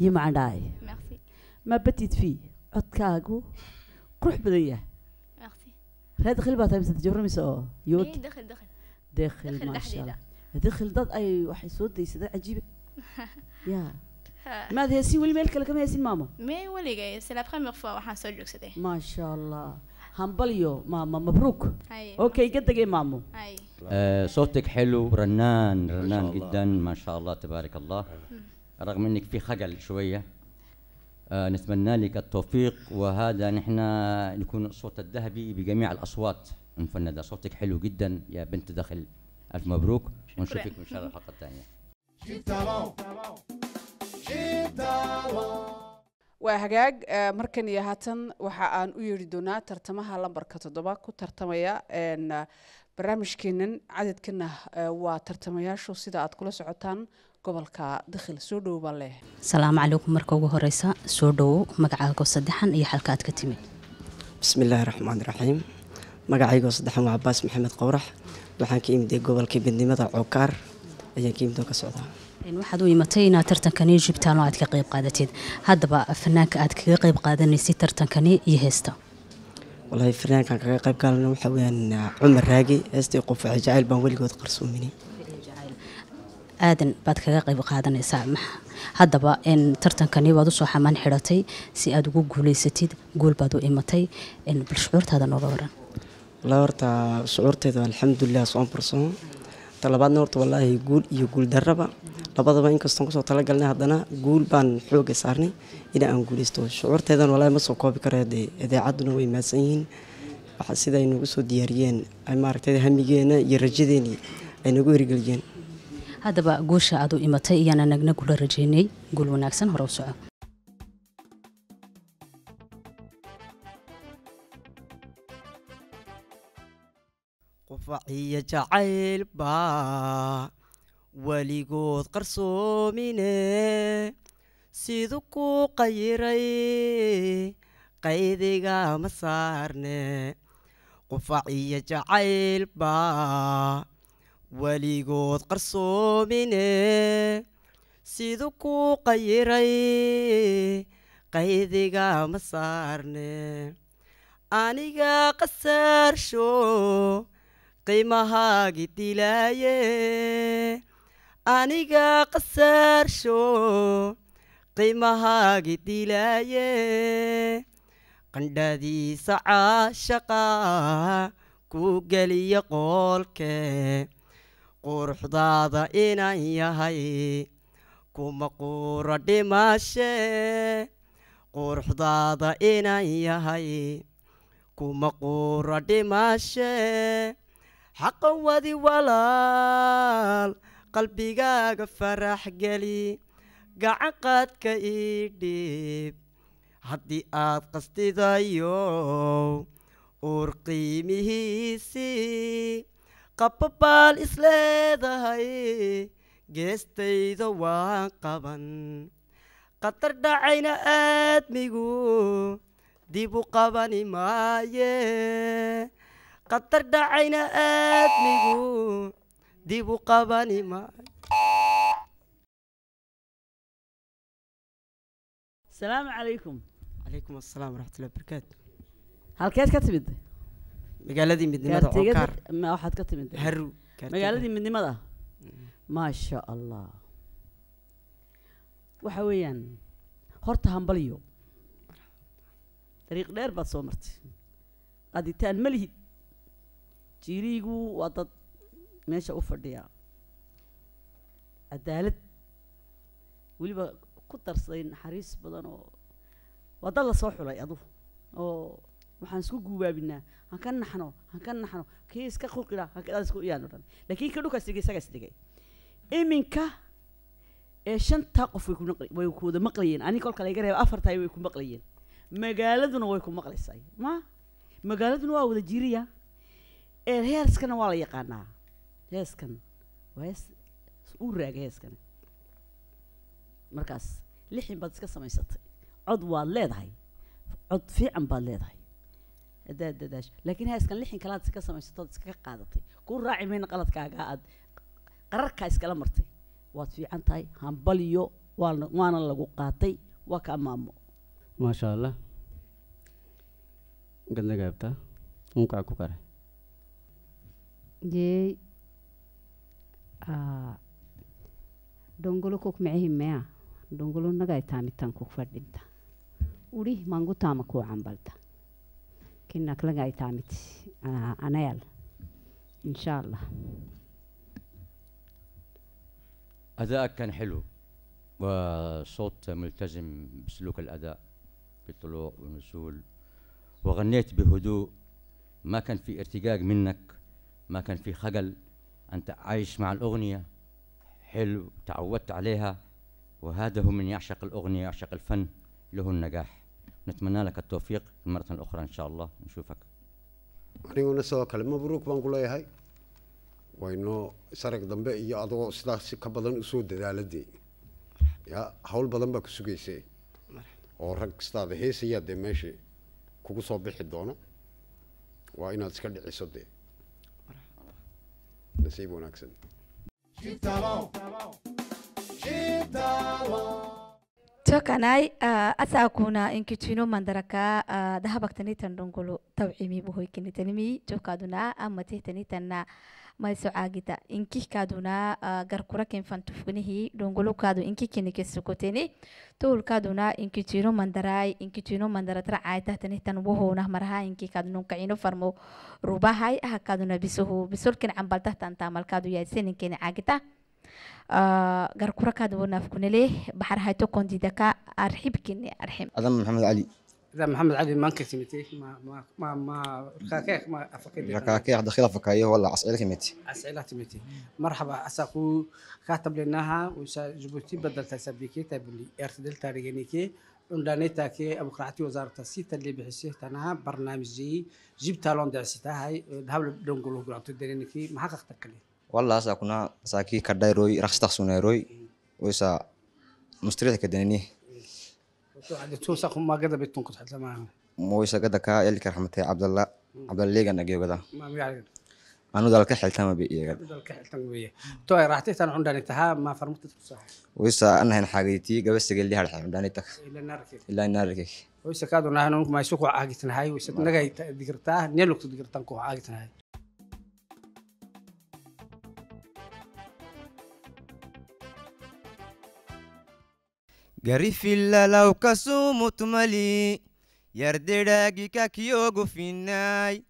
يمع داي ميرسي ما بتيت فيه عدكاغو قروح بدنيا ميرسي لا دخل بقى تبي تجبر مسو يوت دخل دخل دخل ما شاء الله دخل ضد أي واحد سود يصير عجيب يا Euh, يا هذي ولي لك يا هذي ماما مي ولي جاي لا بخمر فوا وحن سجوك سده ما شاء الله همبليو ماما مبروك اوكي قد جاي ماما آه صوتك حلو رنان رنان ما جدا ما شاء الله تبارك الله أمم. رغم انك في خجل شويه آه نتمنى لك التوفيق وهذا نحن نكون الصوت الذهبي بجميع الاصوات مفنده صوتك حلو جدا يا بنت دخل الف مبروك ونشوفك ان شاء الله الحلقه الثانيه waa hagaag eh, markan iyo haatan waxa aan u yeeri doonaa tartamaha lambarka toddoba ku tartamaya barnaamijkeenan cadadkana eh, waa tartamayaashu sida aad kula socotaan gobolka dakhil soo dhowobaa leh salaamu calaykum marka ugu horeysa soo dhowow magacaa goosadexan iyo xalka aad ka timid bismillaahi raxmaan iraxiim magacay goosadexan waa abbaas maxamed qowrax waxaan ka imidey gobolka midnimada cookaar ayaan geemdoo ka socdaa waxaad u imatay inaad tartankani jibtaan oo aad ka qayb qaadateed haddaba fanaanka aad kaga qayb qaadanaysay tartankani iyo heesta والله فريانك كان قريب قال لنا وحا وين عمر راقي استي قف جايل بان ولقود قرسومني aadan baad kaga qayb qaadanaysaa haddaba tartankani waad usoo xamaan xidhatay si aada ugu guulaysatid guul baad u imatay bal shucuurtaada nooga waran horta shucuurteeda alxamdulilah soon barsoon talabaadna horta wallaahi guul iyo guul labadaba inkastoo kusoo talagalnay haddana guul baan xooga saarnay in aan guuleysto shucuurteedan walaahi ma soo koobi karo hadee idaacaduna way maadsan yihiin waxa sida ay nagu soo diyaariyeen maaragtay hamigeena iyo rajadeeni ay nagu hirgeliyeen haddaba guusha aad u imatay iyaana nagna gula rajeynay guul wanaagsan hore u soco anfaciya jacayl baa weligood qarsoomine sidu ku qayiray qaydiga ma saarne qufaciyo jacayl baa weligood qarsoomine sidu ku qayiray qaydiga ma saarne aniga qasaar qiimahaaga dilaaye aniga qasaarsho qiimahaaga dilaaye qandhadiisa caashaqa ku geliya qoolke quruxdaada inan yahay kuma quura dhimaashe quruxdaada inan yahay kuma quura dhimaashe xaqan wadi walaal qalbigaaga farax geli gacan qaadka ii dhiib haddii aad qastidayo uur qiimihiisii qababaal is leedahay geestayda waan qaban qatar dhacayna aadmigu dib u qabani maayee qadar dhacayna aadmigu dib u qabani maasalaamu calaykum calaykum asalaam waraxmat ullah halkeed ka timid magaaladii midnimada ka timid haru magaaladii midnimada maasha mm. allah waxa weeyaan horta hambalyo dariiq dheer baad soo martay qaditaan ma lihid jiriigu waa dad meesha u fadhiya cadaalad weliba ku darsaday naxariis badan oo waa dad lasoo xulay adu oo waxaan isku guubaabinaa han ka naxno han ka naxno kii iska qurqila hankadasku iyaan odhan laakiin ka dhulkaas dhigay isagaas dhigay iminka ee shantaa qof way kunaqli way ku wada maqlayeen ani kolka laga reeba afartaa way ku maqlayeen magaaladuna way ku maqlaysay ma magaaladuna waa wada jiriya heeskana waa la yaqaanaa heeskan waa hees uu raagay heeskana markaas lixin baad iska samaysatay cod waad leedahay cod fiican baad leedahay haddaad dadaasho laakiin heeskan lixin kalaad iska samaysatood iskaga qaadatay ku raaci mayna qaladkaaga aad qararkaa iskala martay waad fiican tahay hambaliyo waana waana lagu qaatay waa kaa maamo maasha allah gadnagaabtaa unkaa ku kare جي دونغلو كوك معهم ميا دونغلو نجاي تامي فردينتا وري مانغو تام كو عم بالتا كن إن شاء الله أداءك كان حلو وصوت ملتزم بسلوك الأداء في الطلوع والنزول وغنيت بهدوء ما كان في ارتقاق منك ما كان في خجل أنت عايش مع الأغنية حلو تعودت عليها وهذا هو من يعشق الأغنية يعشق الفن له النجاح نتمنى لك التوفيق مرة أخرى إن شاء الله نشوفك aniguna sidoo kale mabruuk baan ku leeyahay wayno sarag dambe iyo adoo sidaas ka badan usoo dadaaladee ya hawl badan baa ku sugaysee oo rag kastaada heesayaa dee meesha kugu soo bixi doono waa inaad iska the Cebuan accent. tokanai asakuna inkicino mandaraka dahabaktanitan donggolo tawcimi bohoikinitanimi tokaduna amatehtanitana maisocagita inkihkaduna ah, garkuraken fantufgnihi dongolokadu inkikenike sokoteni toholkaduna inkitino mandarai inkitino mandaratra caaytahtanihtan wohona maraha inkikadnunkacino farmo rubahai ahakaduna bisoho bisolken cambaltahtan taamalkadu caagita ah, garkurakadu wanafkunele baxarhayto arxim adam maxamed cali إذا محمد علي مانك تيمتي ما ما ما ما ركاكيك ما أفكر ركاكيك دخيل فكاية ولا أسئلة تيمتي أسئلة تيمتي مرحبا أساقو كاتب لناها وسا جبوتي بدل تسبيكي تبلي طيب ارتدل تاريخينيكي عندنا تاكي أبو قرعتي وزارة السيتا اللي بحسيه تنها برنامجي جبت لون دعسيتا هاي هاول دونقولو قرعتو ديرينيكي ما حقق تكلي والله أساقونا ساكي كدايروي رخصتك روي ويسا مستريتك دينيه mooysa gada kaa ilka raxmatay cabdalla cabdalleegan ageyo gada anu dalka xiltama be iyaga to ay raaxtay tan cundan taha ma farmata tusaa waysa anahan xageyti gabasiga li har cundan tag ila narke waysa kaadu nahan ma isuku aagitnahay waysa nagay digirtaa neluk digirtan ku aagitnahay garifilalaw kasumutmali yardedhagi kakyogufinai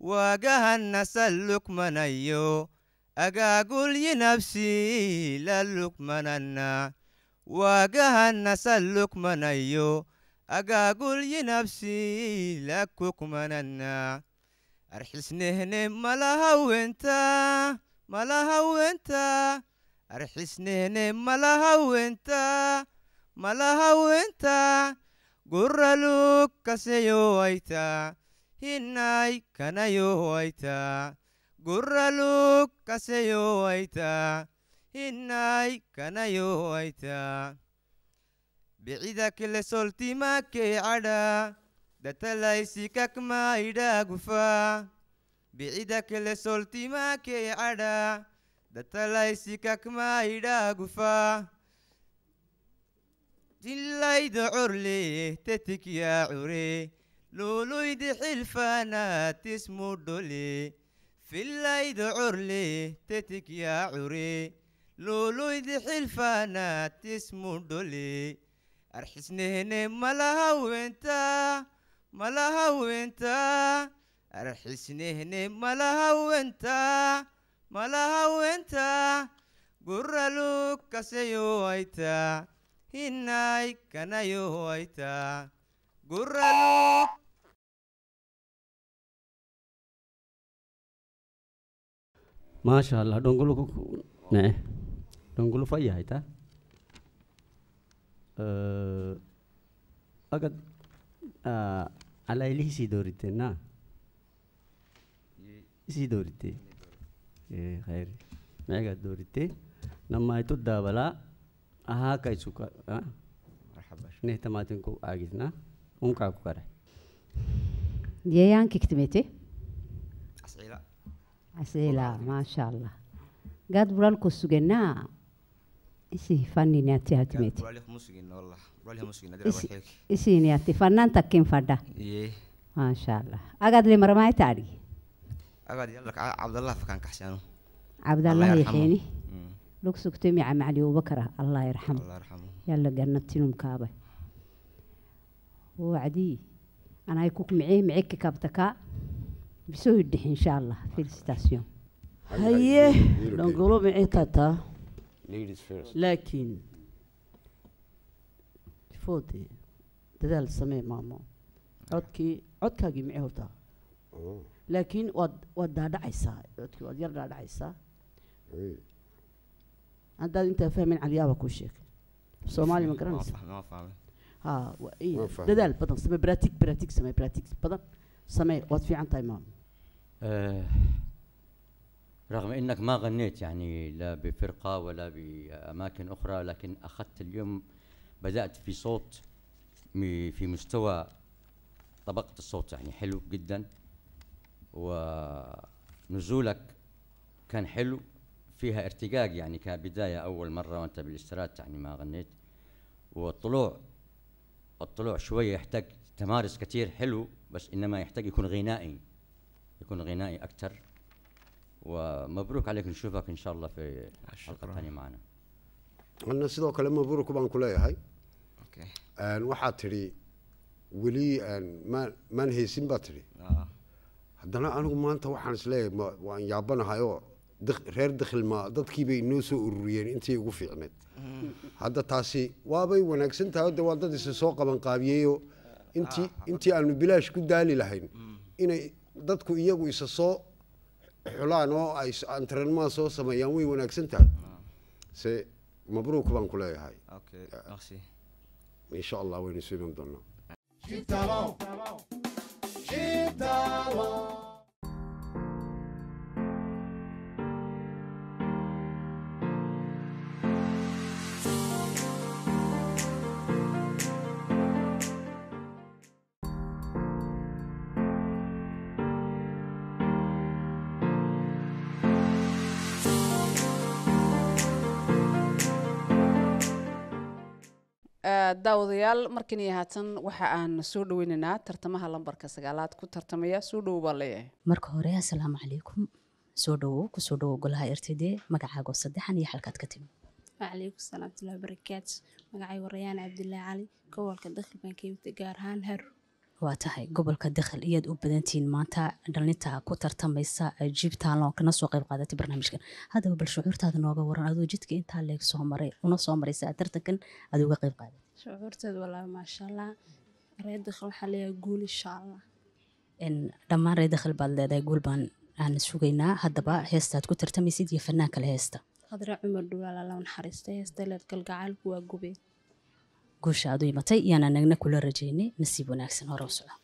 wagahannasalukmanayo agagulyinabsi lalukmananna wagahannasalukmanayo agagulyinabsi lakukmananna arxisnehne malahawenta malahawenta arxisnehne malahawenta mala hawenta guralug kaseyowaita hinai kanayowaita guralug kaseyowaita hinai kanayowaita bicida kele soltimakei cada datalaisikaakma idagufa bicida cada datalaisikaakma idagufa جلا يدعر لي تتك يا عري لولو يدي حلفانا تسمو دولي في اللي يدعر لي تتك يا عري لولو يدي حلفانا تسمو دولي أرحسنهن ملها وانتا ملها وانتا أرحسنهن ملها وانتا ملها وانتا قرلوك كسيو ايتا hinnai kanayo hoita gurralu Mashallah dongulu ne dongulu faya ita uh, agad uh, ala ili sidorite na sidorite eh khair mega dorite nama itu dabala اها كاي سوكا مرحبا نهتماتينكو اغيزنا اونكا كوكار ديان كيكتميتي اسئلة اسئلة ما شاء الله قد برال كوسوغنا اسي فاني نياتي هاتميتي قد برالي خمسوغنا والله برالي خمسوغنا فنان تاكين فردا ما شاء الله اقاد لي مرماي تاري اقاد يالك عبد الله فكان كحسانو عبد الله يحيني lug sugtay macama cali abubakar allah yarxamo yalla tinumkaaba wacdii anay ku micii miciki kabtaka bisoo yidhix insha allah felicitation haye dhongolo mici tata laakiin foode dadaal samee maamo codkii codkaagii mici hortaa laakiin waad waad dhaadhacaysaa codkii waad yar dhaadhacaysaa haddaad intaa fahmayn شيء سومالي من soomaaliya ما فاهم ها اي دال بطن سمي براتيك براتيك سمي براتيك بطن سمي وات في عن تايم آه، رغم انك ما غنيت يعني لا بفرقه ولا باماكن اخرى لكن اخذت اليوم بدات في صوت في مستوى طبقه الصوت يعني حلو جدا ونزولك كان حلو فيها ارتقاق يعني كبداية أول مرة وأنت بالاسترات يعني ما غنيت والطلوع الطلوع شوية يحتاج تمارس كثير حلو بس إنما يحتاج يكون غنائي يكون غنائي أكثر ومبروك عليك نشوفك إن شاء الله في حلقة ثانية معنا أنا سيدو كلام مبروك بان كلها هاي أوكي أن واحد تري ولي أن ما ما نهيسين باتري آه. هدنا أنا ما أنت واحد سلي وأن يابنا هايو reer dakhilmaa dadkii bay noo soo ururiyeen intii ugu fiicnayd hadda taasi waabay wanaagsan tahay de waa dad isa soo qabanqaabiyeyoo intii intii aanu bilaash ku daali lahayn inay dadku iyagu isa soo xulaan oo ay antrenmaa soo sameeyaan way wanaagsan tahay se mabruuk baan ku leeyahay insha allah waynu soo iman doonaa daawadayaal markani haatan waxa aan soo dhaweynaynaa tartamaha lambarka sagaalaad ku tartamaya soo dhowo baa leeyahay marka hore assalaamu calaykum soo dhawow kusoo dhawow golaha r t d magacaago saddexan iyo xalkaad ka timi wcalaykum salaam watullahi barakaatu magacay warayaan cabdilaahi cali gobolka dakhil bankeebta gaar ahaan haru waa tahay gobolka dakhil iyaad u badantihiin maanta dhalintaa ku tartamaysa ajiib kana soo qayb qaadatay barnaamijkan haddaba bal shucuurtaada nooga waran adoo jidka intaa leeg soo maray una soo maraysa tartankan aad uga qayb qaaday shucuurteed walaahi maashaallah ree dakhal waxaa leeyahay guul inshaa dhammaan ree dakhal baad leedahay guul baan aan sugaynaa haddaba heestaad ku tartamaysid iyo fanaan kale heesta khadre cumar dhawaal alla naxariistay heestaleed galgacaalku waa gubeed guusha aad u imatay iyaana nagna kula rajaynay nasiib wanaagsan hore u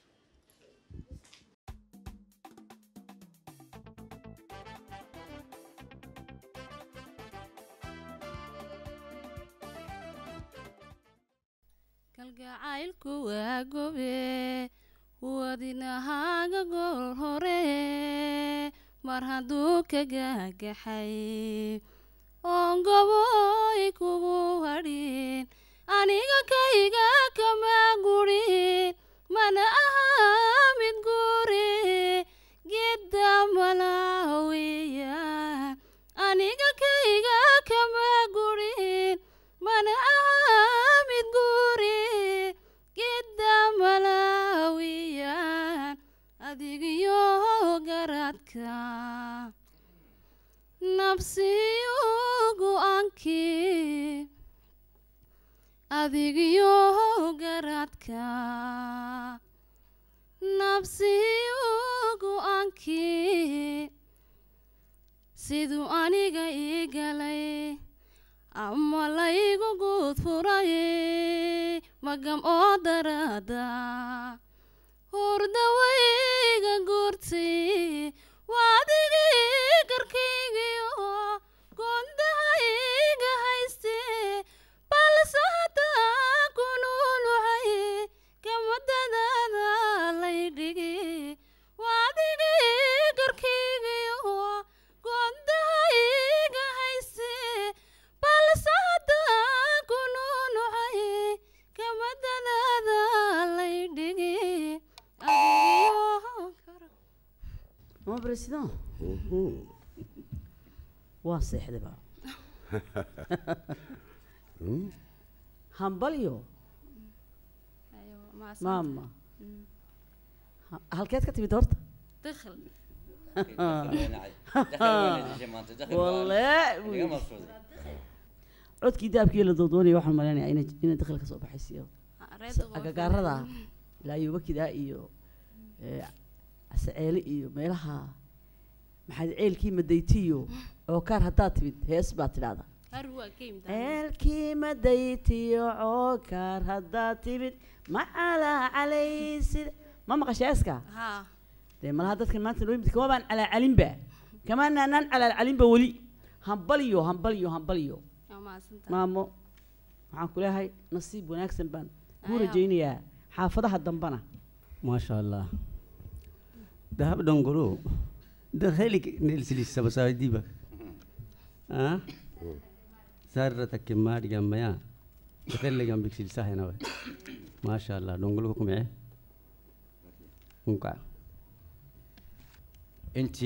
gacaylku waa gobe wadinahaaga gool hore mar hadduu ka gagaxay oon kugu hadhin aniga kayga kama gurin mana aha mid guri gidda malawiya adigyo garadka nabsiyo ugu aankii siduu aniga ii galay ama laygu guud furay magam oo darada hurdawayga guurtay ma president uhuh. waa seexdaba hmm? hambalyo maama hmm. halkeed ka timid horta codkii daabkii la doodoonayo waxaan malaynayaa inay dakhil ka soo baxaysiyo ah, agagaarada ilaayubakidaa iyo ceele iyo meelaha maxaad ceelkii madaytiyo oo kaar haddaad timid hees baa tidhahdaa ceelkii madaytiyo oo kaar haddaad timid macalaa calay ma maqasha heeska dee malaha dadkan maanta noo yimid kama baan calaacalinba kama calaacalinba weli hambaliyo hambaliyo hambaliyo maamo waxaan ku leehay nasiib wanaagsan baan kuu rajaynayaa xaafadaha dambana maasha allah ذهب دونغرو ده خيلي نيلسي لسه بس هاي ها سارة تكيمار جام مايا تكلي جام بيكسي لسه هنا ما شاء الله دونغرو كم يه إيه؟ هنكا انت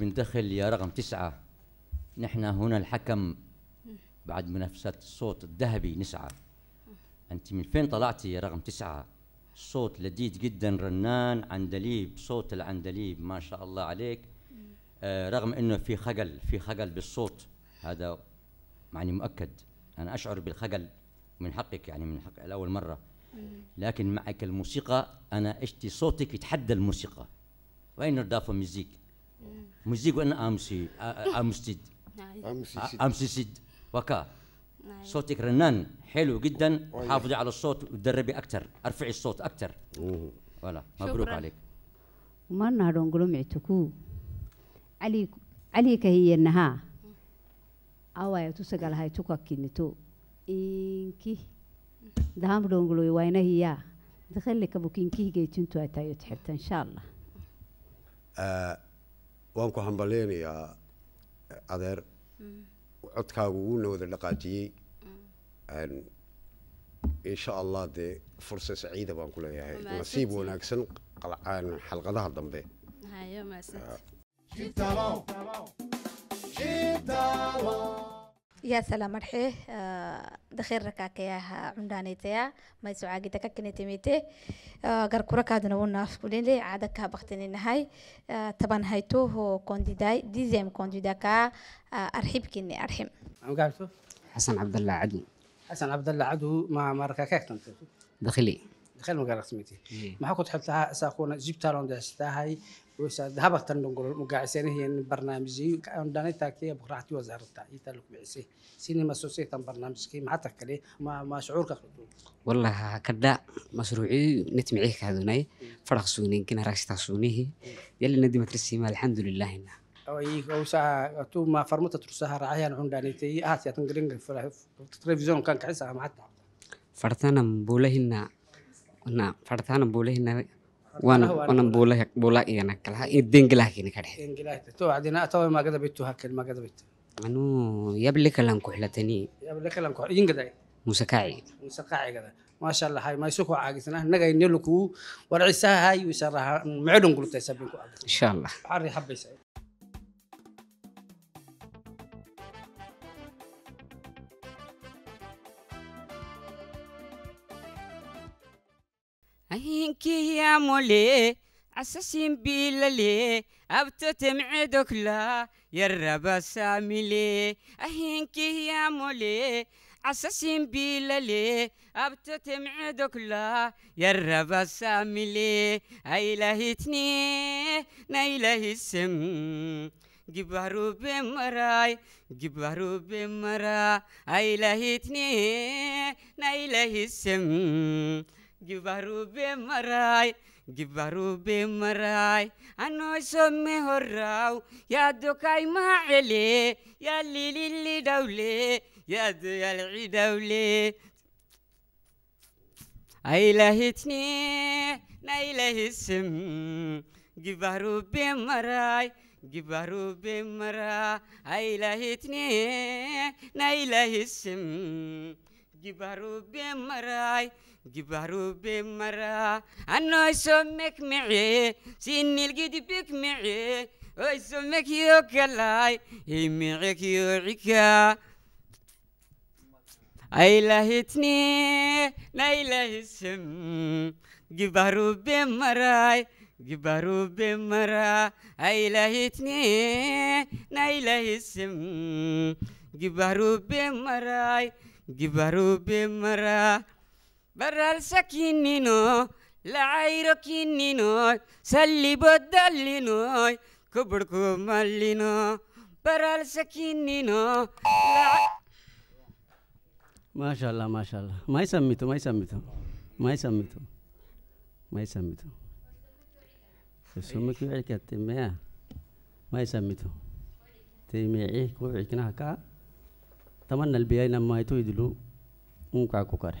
بندخل يا رقم تسعة نحن هنا الحكم بعد منافسات الصوت الذهبي نسعة انت من فين طلعتي يا رقم تسعه؟ صوت لذيذ جدا رنان عندليب صوت العندليب ما شاء الله عليك آه رغم انه في خجل في خجل بالصوت هذا معني مؤكد انا اشعر بالخجل من حقك يعني من حق الاول مره لكن معك الموسيقى انا اشتي صوتك يتحدى الموسيقى وين نضاف مزيك مزيك وانا امسي امسي نعم. امسيد وكا نعم. صوتك رنان حلو جدا وحافظي على الصوت وتدربي اكثر ارفعي الصوت اكثر فوالا مبروك عليك مرنا رونغلو معتكو علي علي كهي النها أوايا تسجل هاي توكا كينتو إنكي دهام رونغلو وين هي دخل لك أبوك إنكي جيتين تو أتايو تحبت إن شاء الله وأنا كهان بلين يا أدر عدكا وقولنا وذا لقاتي إن شاء الله دي فرصة سعيدة بان كل هي نصيب وناكسن قلعان حلقة الضمبة هاي ما آه. يا سلام مرحي آه، دخير ركاك يا عمداني تيا ما يسوع عقد ككني تميته آه، قر كرك هذا نقول ناس كلين لي عادك كبختني النهاي طبعا تو هو كونديداي ديزيم كونديدا كا أرحب كني أرحم أم قالتو حسن عبد الله عدل حسن عبد الله عدو ما مركا كاكتن دخلي دخل مقال رسميتي إيه. ما كنت حلتها ساقونا جبتها لون داشتاهاي هبطت نقول مقاعسين هي برنامجي أنا داني تاكي بقرعتي وزارتها يتلوك بعسي سيني ما سوسي تم برنامج كي ما تكلي ما ما شعورك والله هكذا مشروعي نتمعيه كهذوني إيه. فرق سوني يمكن راكش تاسونيه يلي ندي مترسي الحمد لله هنا oo iyaga usaha tuma farmata tursaha raacayan cundhanitay ahaas yaatan garin television kan kaxisa ama hadda fartana bulahina na fartana bulahina wana wana bulah bulah iyana kala idin galah kini kadhe to adina atawa ma gada bitu hakal ma gada bitu anu yabli kalan ku xilatani yabli kalan ku idin gaday musakaaci musakaaci gada maasha allah hay maysu ku caagisana naga inay luku warcisaha hay wisaraha macdun gurtay sabin ku caagisana insha allah arri habaysay هينكي يا مولي عساسين بيلالي أبتو عدك لا يا الربا ساميلي أهينكي يا مولي عساسين بيلالي أبتو عدك لا يا الربا ساملي أيلهتني نيله السم جبارو بمراي جبارو بمراي بمرا أيلهتني نيله السم Gibaru be marai, gibaru be marai, ano somme horrau, ya dokai maale, ya lili daule, ya doyal daule. Ailahitni, nailahism, gibaru be marai, جبارو بمرا ايلهتني نايلهسم جبارو بمراي جبارو بمرة أنا سمك معي سني القد بك معي أي سمك يوكلاي هي معك يوريكا أي لهتني لا إله جبارو بمراي جبارو بمرة أي لهتني لا إله جبارو بمراي جبارو بمرة ಬರ್ರಲ್ಸಕಿನ್ನಿ ನೋಯ್ ಲಾಯಿರೊಕ್ಕಿನ್ನಿ ನೋಯ್ ಸಲ್ಲಿ ಬೊದ್ದಲ್ಲಿ ನೋಯ್ ಕುಬ್ಬುಡ್ಕು ಮಲ್ಲಿ ನೋ ಬರ್ರಲ್ಸಕಿನ್ನಿ ನೋ ಮಾಶಾಲ್ಲ ಮಾಶಾಲ್ಲ ಮೈ ಸಮ್ಮಿತು ಮೈ ಸಮ್ಮಿತು ಮೈ ಸಮ್ಮಿತು ಮೈ ಸಮ್ಮಿತು ಸುಮ್ಮನೆ ಹೇಳಿಕೆ ತಿಮ್ಮೆ ಮೈ ಸಮ್ಮಿತು ತಿಮ್ಮೆ ಕೋಳಿಕಿನ ಹಾಕ ತಮನ್ನಲ್ಲಿ ಬೇಯ ನಮ್ಮ ಆಯಿತು ಇದಿಲು ಹ್ಞೂ ಕಾಕೋಕಾರೆ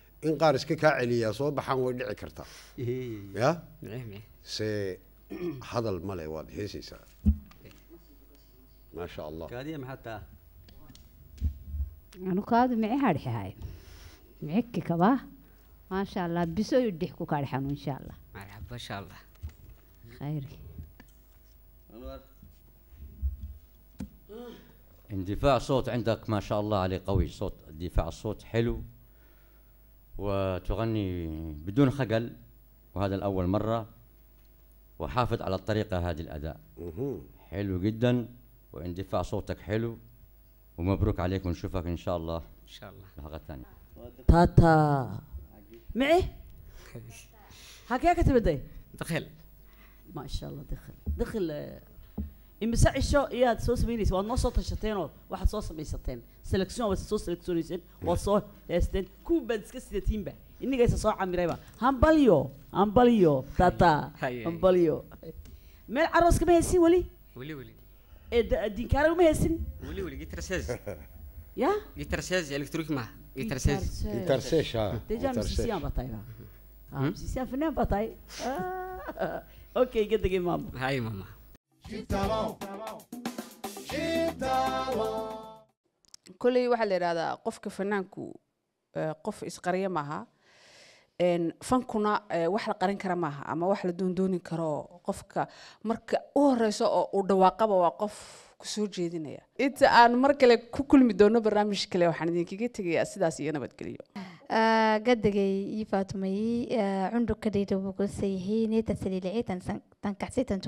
in qaar iska kaa celiyaa soo baxaan way dhici kartaa ya se hadal male waad heesaysaa maasha allah anu kaadu mici hadhexahay miciki kabaa maasha allah bisoyu dhix ku kadhexanu insha allah maasha allah khayri اندفاع صوت عندك ما شاء الله عليه قوي صوت دفاع الصوت حلو وتغني بدون خجل وهذا الأول مرة وحافظ على الطريقة هذه الأداء حلو جدا واندفاع صوتك حلو ومبروك عليك ونشوفك إن شاء الله إن شاء الله الحلقة الثانية تاتا معي هكاك تبدي دخل ما شاء الله دخل دخل آه، imise cisho iyaad soo samaynaysa waad noo soo tashateenoo waxaad soo samaysateen selection waad soo selectionayseen waad soo heesteen kuwa baad iska sidatiinba inigaysa soo camirayba hambalyo hambalyo tata hambalyo meel aroos kama heesin weli weli weli ee diinkaara uma heesin ya ma gitar sees gitar sees ha ah. deja hmm? ah, ah. okay gede ge mama hai Jib waxaa la yidhahdaa qofka fanaanku eh, qof isqarya maaha fankuna eh, wax la qarin kara maaha ama wax la doondoonin karo qofka marka u horeyso oo uu dhawaaqaba waa qof kusoo jeedinaya inta aan mar kale ku kulmi doono barnaamij kale waxaan idinkaga tegayaa sidaas iyo nabadgelyo eh, gadagay iyo faatumay cundu kadhayda bukusayihi neeta saliiliciitan tankaxsiitan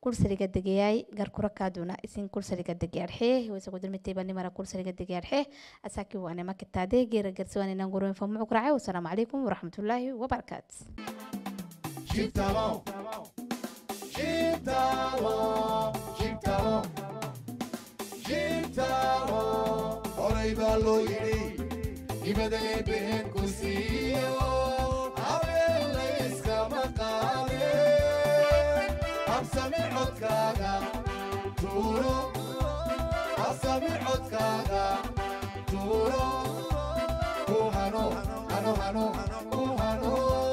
kursariga degayay garkura kaaduna isin kursariga degayarxee waysa gudurmitayba nimara kursariga degayarxee asaaki waane makitaade geera wasalaamu calaykum waraxmatullaahi wabarakaat Chitalo, Chitalo, Chitalo, Chitalo, Orai balo yiri, ibadale oh, tuuro ku hano hano hano ku hano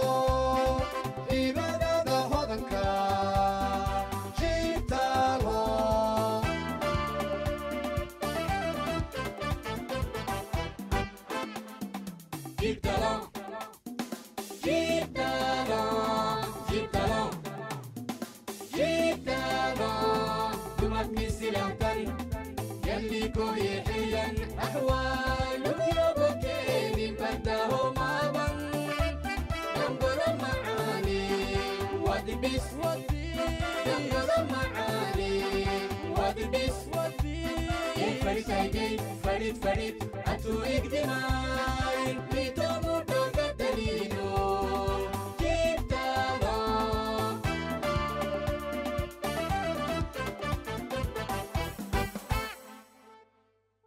فريد فريد أتو إقدماي